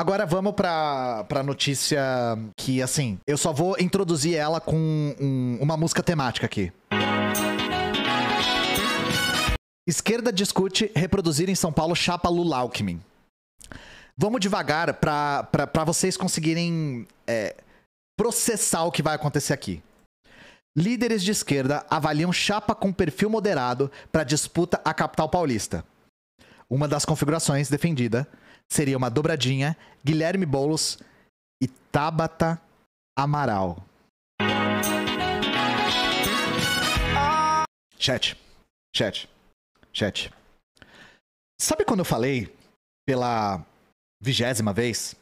Agora vamos pra, pra notícia que, assim, eu só vou introduzir ela com um, uma música temática aqui. Esquerda discute reproduzir em São Paulo chapa Lula Alckmin. Vamos devagar para vocês conseguirem é, processar o que vai acontecer aqui. Líderes de esquerda avaliam chapa com perfil moderado para disputa à capital paulista. Uma das configurações defendida seria uma dobradinha, Guilherme Boulos e Tabata Amaral. Chat, chat, chat. Sabe quando eu falei pela vigésima vez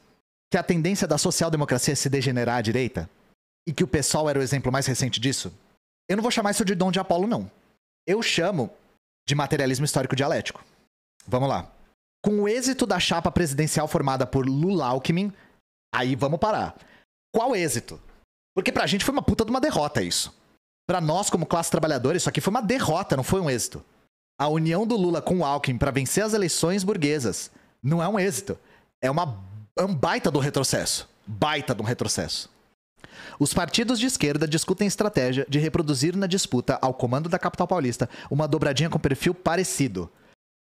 que a tendência da social-democracia é se degenerar à direita? E que o pessoal era o exemplo mais recente disso? Eu não vou chamar isso de dom de Apolo, não. Eu chamo de materialismo histórico dialético. Vamos lá. Com o êxito da chapa presidencial formada por Lula Alckmin, aí vamos parar. Qual êxito? Porque pra gente foi uma puta de uma derrota isso. Pra nós, como classe trabalhadora, isso aqui foi uma derrota, não foi um êxito. A união do Lula com o Alckmin para vencer as eleições burguesas não é um êxito. É, uma, é um baita do retrocesso. Baita de um retrocesso. Os partidos de esquerda discutem estratégia de reproduzir na disputa ao comando da capital paulista uma dobradinha com perfil parecido.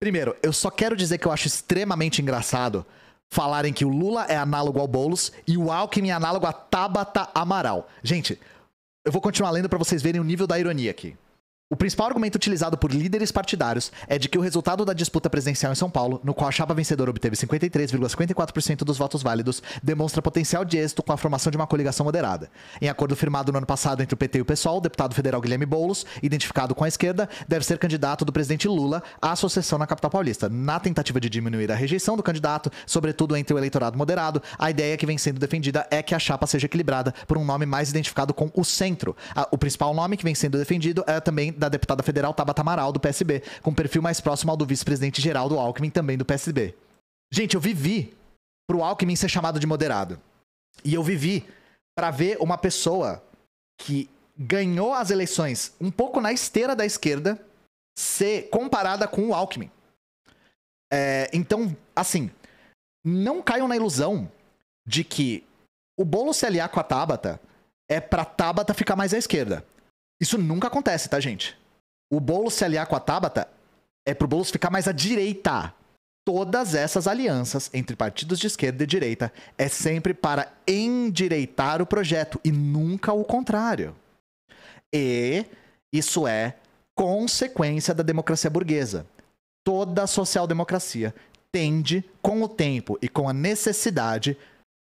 Primeiro, eu só quero dizer que eu acho extremamente engraçado falarem que o Lula é análogo ao Boulos e o Alckmin é análogo a Tabata Amaral. Gente, eu vou continuar lendo para vocês verem o nível da ironia aqui. O principal argumento utilizado por líderes partidários é de que o resultado da disputa presidencial em São Paulo, no qual a chapa vencedora obteve 53,54% dos votos válidos, demonstra potencial de êxito com a formação de uma coligação moderada. Em acordo firmado no ano passado entre o PT e o PSOL, o deputado federal Guilherme Boulos, identificado com a esquerda, deve ser candidato do presidente Lula à associação na capital paulista. Na tentativa de diminuir a rejeição do candidato, sobretudo entre o eleitorado moderado, a ideia que vem sendo defendida é que a chapa seja equilibrada por um nome mais identificado com o centro. O principal nome que vem sendo defendido é também da deputada federal Tabata Amaral, do PSB, com perfil mais próximo ao do vice-presidente Geraldo Alckmin, também do PSB. Gente, eu vivi pro Alckmin ser chamado de moderado. E eu vivi para ver uma pessoa que ganhou as eleições um pouco na esteira da esquerda ser comparada com o Alckmin. É, então, assim, não caiam na ilusão de que o bolo se aliar com a Tabata é pra Tabata ficar mais à esquerda. Isso nunca acontece, tá, gente? O Boulos se aliar com a Tabata é pro Boulos ficar mais à direita. Todas essas alianças entre partidos de esquerda e direita é sempre para endireitar o projeto e nunca o contrário. E isso é consequência da democracia burguesa. Toda social-democracia tende, com o tempo e com a necessidade,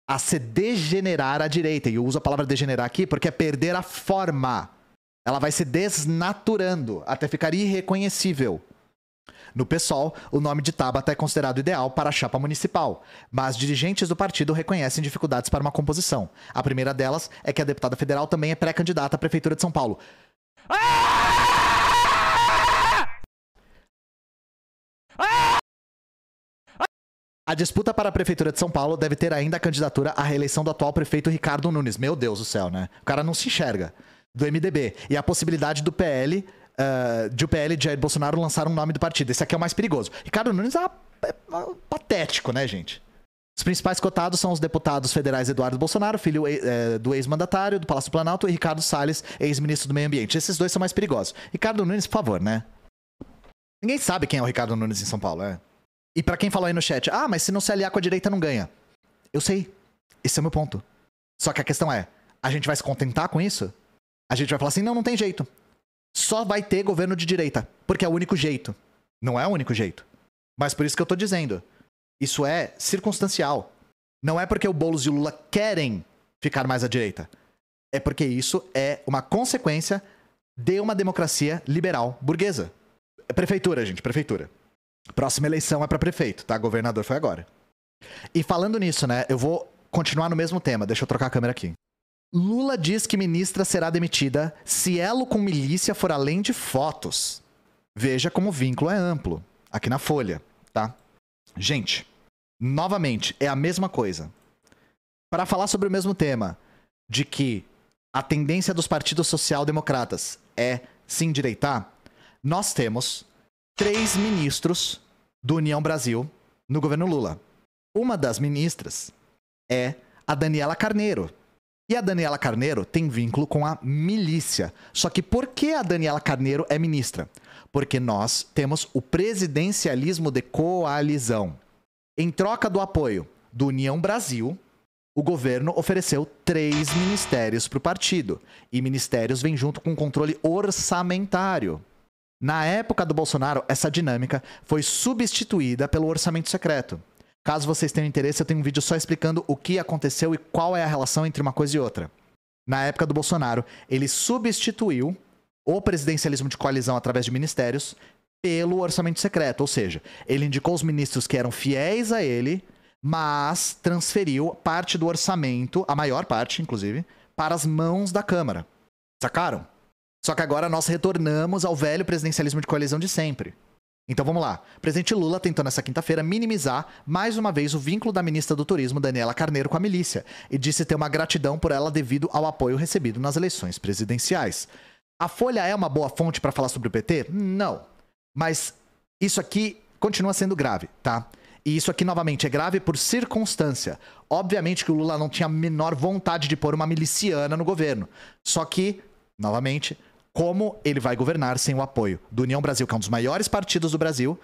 a se degenerar à direita. E eu uso a palavra degenerar aqui porque é perder a forma ela vai se desnaturando até ficar irreconhecível. No PSOL, o nome de Tabata é considerado ideal para a chapa municipal, mas dirigentes do partido reconhecem dificuldades para uma composição. A primeira delas é que a deputada federal também é pré-candidata à Prefeitura de São Paulo. A disputa para a Prefeitura de São Paulo deve ter ainda a candidatura à reeleição do atual prefeito Ricardo Nunes. Meu Deus do céu, né? O cara não se enxerga do MDB. E a possibilidade do PL, uh, eh, de o PL de Jair Bolsonaro lançar um nome do partido. Esse aqui é o mais perigoso. Ricardo Nunes é, é, é patético, né, gente? Os principais cotados são os deputados federais Eduardo Bolsonaro, filho é, do ex-mandatário do Palácio do Planalto, e Ricardo Salles, ex-ministro do Meio Ambiente. Esses dois são mais perigosos. Ricardo Nunes, por favor, né? Ninguém sabe quem é o Ricardo Nunes em São Paulo, é. E para quem falou aí no chat, ah, mas se não se aliar com a direita não ganha. Eu sei. Esse é o meu ponto. Só que a questão é, a gente vai se contentar com isso? a gente vai falar assim: não, não tem jeito. Só vai ter governo de direita, porque é o único jeito. Não é o único jeito. Mas por isso que eu tô dizendo. Isso é circunstancial. Não é porque o Boulos e o Lula querem ficar mais à direita. É porque isso é uma consequência de uma democracia liberal burguesa. Prefeitura, gente, prefeitura. Próxima eleição é para prefeito, tá? Governador foi agora. E falando nisso, né? Eu vou continuar no mesmo tema. Deixa eu trocar a câmera aqui. Lula diz que ministra será demitida se elo com milícia for além de fotos. Veja como o vínculo é amplo. Aqui na Folha, tá? Gente, novamente, é a mesma coisa. Para falar sobre o mesmo tema, de que a tendência dos partidos social-democratas é se endireitar, nós temos três ministros do União Brasil no governo Lula. Uma das ministras é a Daniela Carneiro, e a Daniela Carneiro tem vínculo com a milícia. Só que por que a Daniela Carneiro é ministra? Porque nós temos o presidencialismo de coalizão. Em troca do apoio do União Brasil, o governo ofereceu três ministérios para o partido. E ministérios vêm junto com controle orçamentário. Na época do Bolsonaro, essa dinâmica foi substituída pelo orçamento secreto. Caso vocês tenham interesse, eu tenho um vídeo só explicando o que aconteceu e qual é a relação entre uma coisa e outra. Na época do Bolsonaro, ele substituiu o presidencialismo de coalizão através de ministérios pelo orçamento secreto, ou seja, ele indicou os ministros que eram fiéis a ele, mas transferiu parte do orçamento, a maior parte, inclusive, para as mãos da Câmara. Sacaram? Só que agora nós retornamos ao velho presidencialismo de coalizão de sempre. Então vamos lá. presidente Lula tentou nessa quinta-feira minimizar mais uma vez o vínculo da ministra do Turismo, Daniela Carneiro, com a milícia e disse ter uma gratidão por ela devido ao apoio recebido nas eleições presidenciais. A Folha é uma boa fonte para falar sobre o PT? Não. Mas isso aqui continua sendo grave, tá? E isso aqui, novamente, é grave por circunstância. Obviamente que o Lula não tinha a menor vontade de pôr uma miliciana no governo. Só que, novamente, como ele vai governar sem o apoio do União Brasil, que é um dos maiores partidos do Brasil,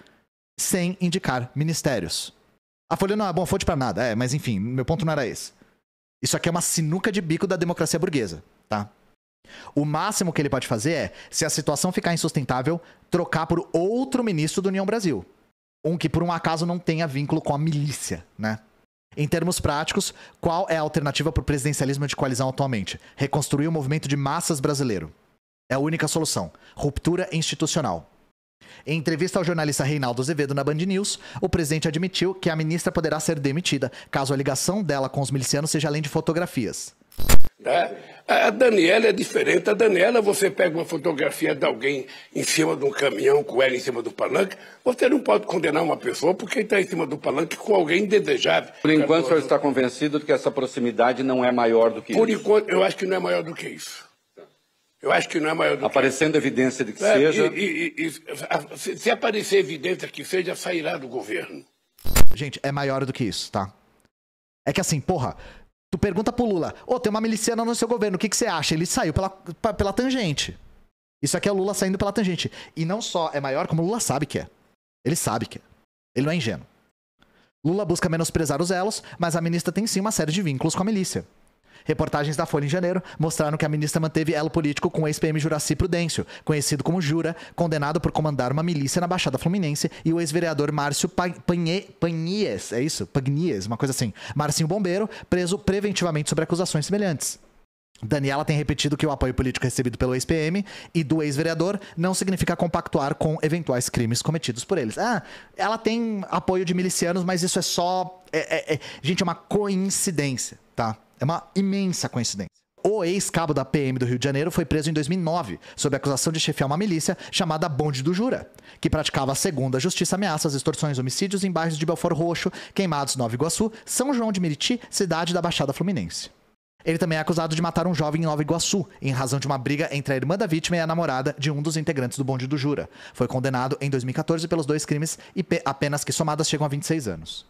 sem indicar ministérios. A Folha não é bom fonte para nada, é, mas enfim, meu ponto não era esse. Isso aqui é uma sinuca de bico da democracia burguesa, tá? O máximo que ele pode fazer é, se a situação ficar insustentável, trocar por outro ministro do União Brasil. Um que por um acaso não tenha vínculo com a milícia, né? Em termos práticos, qual é a alternativa para o presidencialismo de coalizão atualmente? Reconstruir o movimento de massas brasileiro. É a única solução. Ruptura institucional. Em entrevista ao jornalista Reinaldo Azevedo na Band News, o presidente admitiu que a ministra poderá ser demitida caso a ligação dela com os milicianos seja além de fotografias. Tá? A Daniela é diferente. A Daniela, você pega uma fotografia de alguém em cima de um caminhão com ela em cima do palanque, você não pode condenar uma pessoa porque está em cima do palanque com alguém indesejável. Por enquanto, o senhor está convencido de que essa proximidade não é maior do que Por isso? Por enquanto, eu acho que não é maior do que isso. Eu acho que não é maior do Aparecendo que... evidência de que é, seja. E, e, e, se, aparecer evidência que seja, sairá do governo. Gente, é maior do que isso, tá? É que assim, porra, tu pergunta pro Lula, ô, oh, tem uma miliciana no seu governo, o que, que você acha? Ele saiu pela, pela tangente. Isso aqui é o Lula saindo pela tangente. E não só é maior, como o Lula sabe que é. Ele sabe que é. Ele não é ingênuo. Lula busca menosprezar os elos, mas a ministra tem sim uma série de vínculos com a milícia. Reportagens da Folha em janeiro mostraram que a ministra manteve elo político com o ex-PM Juraci Prudêncio, conhecido como Jura, condenado por comandar uma milícia na Baixada Fluminense, e o ex-vereador Márcio Pagnies, é isso? Pagnies, uma coisa assim. Marcinho Bombeiro, preso preventivamente sobre acusações semelhantes. Daniela tem repetido que o apoio político recebido pelo ex-PM e do ex-vereador não significa compactuar com eventuais crimes cometidos por eles. Ah, ela tem apoio de milicianos, mas isso é só. É, é, é... Gente, é uma coincidência, tá? É uma imensa coincidência. O ex-cabo da PM do Rio de Janeiro foi preso em 2009, sob acusação de chefiar uma milícia chamada Bonde do Jura, que praticava, segundo a justiça, ameaças, extorsões, homicídios em bairros de Belfort Roxo, Queimados, Nova Iguaçu, São João de Meriti, cidade da Baixada Fluminense. Ele também é acusado de matar um jovem em Nova Iguaçu, em razão de uma briga entre a irmã da vítima e a namorada de um dos integrantes do Bonde do Jura. Foi condenado em 2014 pelos dois crimes e apenas que somadas chegam a 26 anos.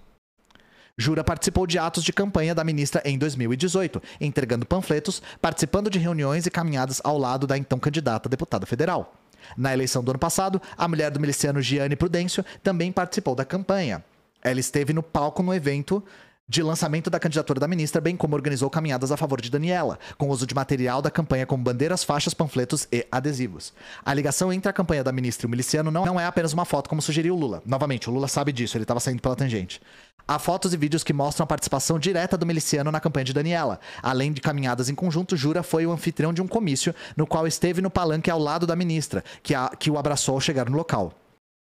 Jura participou de atos de campanha da ministra em 2018, entregando panfletos, participando de reuniões e caminhadas ao lado da então candidata a deputada federal. Na eleição do ano passado, a mulher do miliciano Gianni Prudêncio também participou da campanha. Ela esteve no palco no evento de lançamento da candidatura da ministra, bem como organizou caminhadas a favor de Daniela, com uso de material da campanha como bandeiras, faixas, panfletos e adesivos. A ligação entre a campanha da ministra e o miliciano não é apenas uma foto, como sugeriu Lula. Novamente, o Lula sabe disso, ele estava saindo pela tangente. Há fotos e vídeos que mostram a participação direta do miliciano na campanha de Daniela. Além de caminhadas em conjunto, Jura foi o anfitrião de um comício no qual esteve no palanque ao lado da ministra, que, a, que o abraçou ao chegar no local.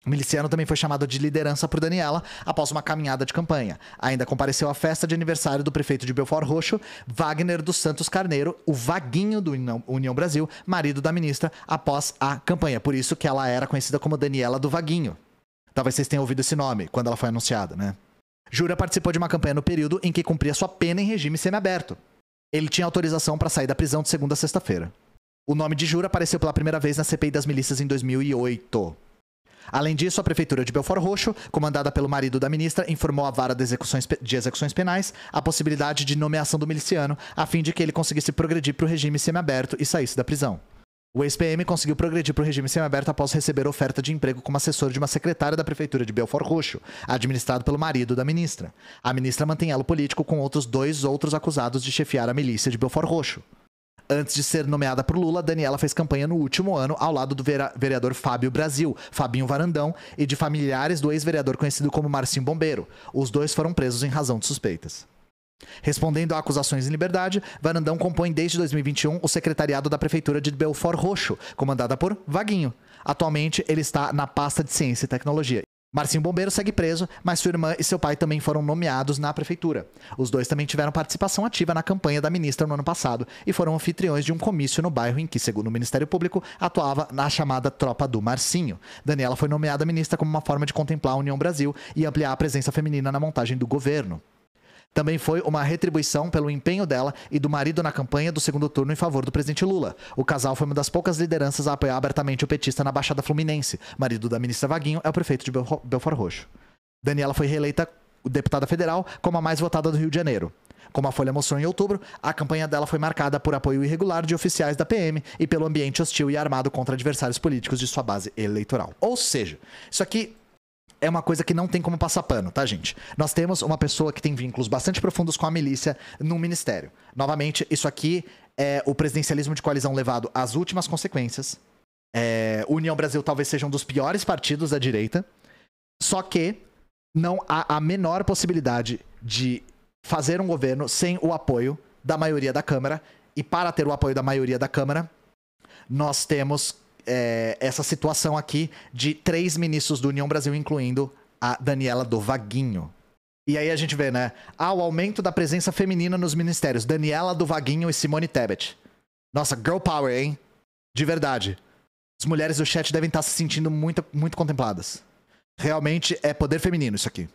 O miliciano também foi chamado de liderança por Daniela após uma caminhada de campanha. Ainda compareceu à festa de aniversário do prefeito de Belfort Roxo, Wagner dos Santos Carneiro, o vaguinho do União Brasil, marido da ministra, após a campanha. Por isso que ela era conhecida como Daniela do Vaguinho. Talvez vocês tenham ouvido esse nome quando ela foi anunciada, né? Jura participou de uma campanha no período em que cumpria sua pena em regime semiaberto. Ele tinha autorização para sair da prisão de segunda a sexta-feira. O nome de Jura apareceu pela primeira vez na CPI das milícias em 2008. Além disso, a Prefeitura de Belfort Roxo, comandada pelo marido da ministra, informou à vara de execuções, de execuções penais a possibilidade de nomeação do miliciano, a fim de que ele conseguisse progredir para o regime semiaberto e saísse da prisão. O ex-PM conseguiu progredir para o regime semiaberto após receber oferta de emprego como assessor de uma secretária da prefeitura de Belfort Roxo, administrado pelo marido da ministra. A ministra mantém elo político com outros dois outros acusados de chefiar a milícia de Belfort Roxo. Antes de ser nomeada por Lula, Daniela fez campanha no último ano ao lado do vereador Fábio Brasil, Fabinho Varandão, e de familiares do ex-vereador conhecido como Marcinho Bombeiro. Os dois foram presos em razão de suspeitas. Respondendo a acusações em liberdade, Varandão compõe desde 2021 o secretariado da Prefeitura de Belfort Roxo, comandada por Vaguinho. Atualmente, ele está na pasta de Ciência e Tecnologia. Marcinho Bombeiro segue preso, mas sua irmã e seu pai também foram nomeados na prefeitura. Os dois também tiveram participação ativa na campanha da ministra no ano passado e foram anfitriões de um comício no bairro em que, segundo o Ministério Público, atuava na chamada Tropa do Marcinho. Daniela foi nomeada ministra como uma forma de contemplar a União Brasil e ampliar a presença feminina na montagem do governo. Também foi uma retribuição pelo empenho dela e do marido na campanha do segundo turno em favor do presidente Lula. O casal foi uma das poucas lideranças a apoiar abertamente o petista na Baixada Fluminense. Marido da ministra Vaguinho é o prefeito de Belfort Roxo. Daniela foi reeleita deputada federal como a mais votada do Rio de Janeiro. Como a Folha mostrou em outubro, a campanha dela foi marcada por apoio irregular de oficiais da PM e pelo ambiente hostil e armado contra adversários políticos de sua base eleitoral. Ou seja, isso aqui é uma coisa que não tem como passar pano, tá, gente? Nós temos uma pessoa que tem vínculos bastante profundos com a milícia no ministério. Novamente, isso aqui é o presidencialismo de coalizão levado às últimas consequências. É, União Brasil talvez seja um dos piores partidos da direita. Só que não há a menor possibilidade de fazer um governo sem o apoio da maioria da Câmara. E para ter o apoio da maioria da Câmara, nós temos é, essa situação aqui de três ministros do União Brasil, incluindo a Daniela do Vaguinho. E aí a gente vê, né? Ah, o aumento da presença feminina nos ministérios. Daniela do Vaguinho e Simone Tebet. Nossa, girl power, hein? De verdade. As mulheres do chat devem estar se sentindo muito, muito contempladas. Realmente é poder feminino isso aqui.